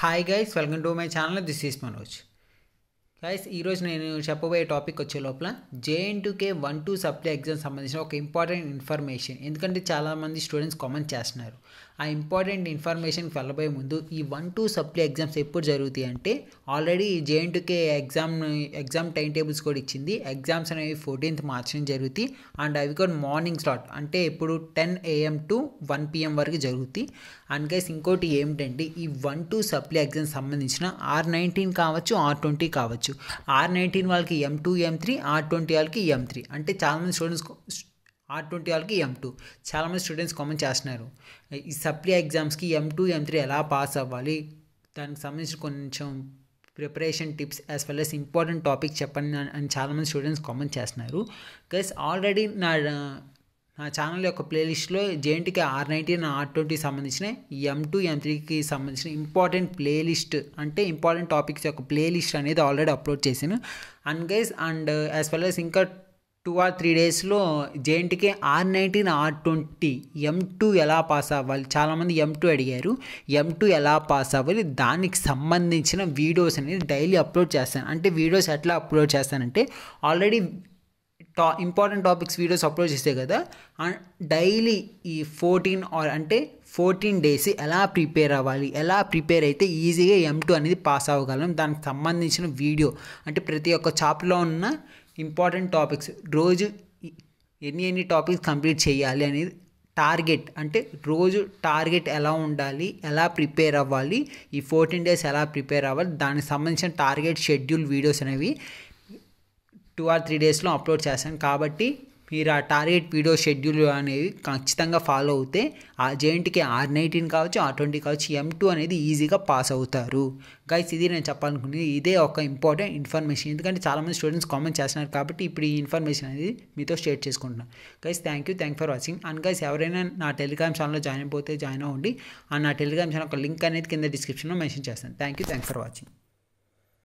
hi guys welcome to my channel this is Manoj guys ఈరోజు నేను చెప్పబోయే టాపిక్ వచ్చే లోపల JNTUK one two supply exam సంబంధించిన ఒక ఇంపార్టెంట్ ఇన్ఫర్మేషన్ ఎందుకంటే చాలామంది స్టూడెంట్స్ కామెంట్ చేస్తున్నారు ఆ ఇంపార్టెంట్ ఇన్ఫర్మేషన్కి వెళ్ళబోయే ముందు ఈ వన్ టూ సప్లై ఎగ్జామ్స్ ఎప్పుడు జరుగుతాయి అంటే already JNTUK exam exam time tables కూడా ఇచ్చింది ఎగ్జామ్స్ అనేవి ఫోర్టీన్త్ మార్చ్ నుంచి జరుగుతాయి అండ్ అవి కూడా మార్నింగ్ స్లాట్ అంటే ఇప్పుడు ten AM to one PM వరకు జరుగుతాయి అండ్ గైస్ ఇంకోటి ఏమిటంటే ఈ వన్ టూ సప్లై ఎగ్జామ్స్ సంబంధించిన ఆర్ నైన్టీన్ కావచ్చు ఆర్ ట్వంటీ కావచ్చు ఆర్ నైన్టీన్ వాళ్ళకి M two M three R twenty వాళ్ళకి ఎం త్రీ అంటే చాలామంది స్టూడెంట్స్ ఆర్ ట్వంటీ వాళ్ళకి ఎం టూ చాలామంది స్టూడెంట్స్ కామెంట్ చేస్తున్నారు ఈ సప్లీ ఎగ్జామ్స్కి ఎం టూ ఎం త్రీ ఎలా పాస్ అవ్వాలి దానికి సంబంధించి కొంచెం preparation tips as well as important topic చెప్పండి అని చాలామంది స్టూడెంట్స్ కామెంట్ చేస్తున్నారు బికాస్ ఆల్రెడీ నా ఛానల్ యొక్క ప్లేలిస్ట్లో జేఎన్టీకి ఆర్ నైన్టీన్ ఆర్ ట్వంటీకి సంబంధించిన ఎం టూ ఎం త్రీకి సంబంధించిన ఇంపార్టెంట్ ప్లేలిస్ట్ అంటే ఇంపార్టెంట్ టాపిక్స్ యొక్క ప్లేలిస్ట్ అనేది ఆల్రెడీ అప్లోడ్ చేశాను and guys and as well as ఇంకా టూ ఆర్ త్రీ డేస్లో JNTUK R nineteen R twenty M two ఎలా పాస్ అవ్వాలి చాలామంది ఎం టూ అడిగారు ఎం టూ ఎలా పాస్ అవ్వాలి దానికి సంబంధించిన వీడియోస్ అనేది డైలీ అప్లోడ్ చేస్తాను అంటే వీడియోస్ ఎట్లా అప్లోడ్ చేస్తానంటే ఆల్రెడీ టా ఇంపార్టెంట్ టాపిక్స్ వీడియోస్ అప్లోడ్ చేస్తే కదా డైలీ ఈ ఫోర్టీన్ ఆర్ అంటే ఫోర్టీన్ డేస్ ఎలా ప్రిపేర్ అవ్వాలి ఎలా ప్రిపేర్ అయితే ఈజీగా ఎం టూ అనేది పాస్ అవ్వగలం దానికి సంబంధించిన వీడియో అంటే ప్రతి ఒక్క చాప్లో ఉన్న ఇంపార్టెంట్ టాపిక్స్ రోజు ఎన్ని ఎన్ని టాపిక్స్ కంప్లీట్ చేయాలి అనేది టార్గెట్ అంటే రోజు టార్గెట్ ఎలా ఉండాలి ఎలా ప్రిపేర్ అవ్వాలి ఈ ఫోర్టీన్ డేస్ ఎలా ప్రిపేర్ అవ్వాలి దానికి సంబంధించిన టార్గెట్ షెడ్యూల్ వీడియోస్ అనేవి టూ ఆర్ త్రీ డేస్లో అప్లోడ్ చేస్తాను కాబట్టి మీరు ఆ టార్గెట్ వీడియో షెడ్యూల్ అనేది ఖచ్చితంగా ఫాలో అవుతే ఆ జేఎన్టీకి ఆర్ నైన్టీన్ కావచ్చు ఆర్ ట్వంటీ కావచ్చు ఎం టూ అనేది ఈజీగా పాస్ అవుతారు గైస్ ఇది నేను చెప్పాలనుకునేది ఇదే ఒక ఇంపార్టెంట్ ఇన్ఫర్మేషన్ ఎందుకంటే చాలామంది స్టూడెంట్స్ కామెంట్ చేస్తున్నారు కాబట్టి ఇప్పుడు ఈ ఇన్ఫర్మేషన్ అనేది మీతో షేర్ చేసుకుంటున్నాను guys thank you thank for watching and guys ఎవరైనా నా టెలిగ్రామ్ ఛానల్లో జాయిన్ అయిపోతే జాయిన్ అవ్వండి అండ్ నా టెలిగ్రామ్ ఛానల్ ఒక లింక్ అనేది కింద డిస్క్రిప్షన్లో మెన్షన్ చేస్తాను thank you thank for watching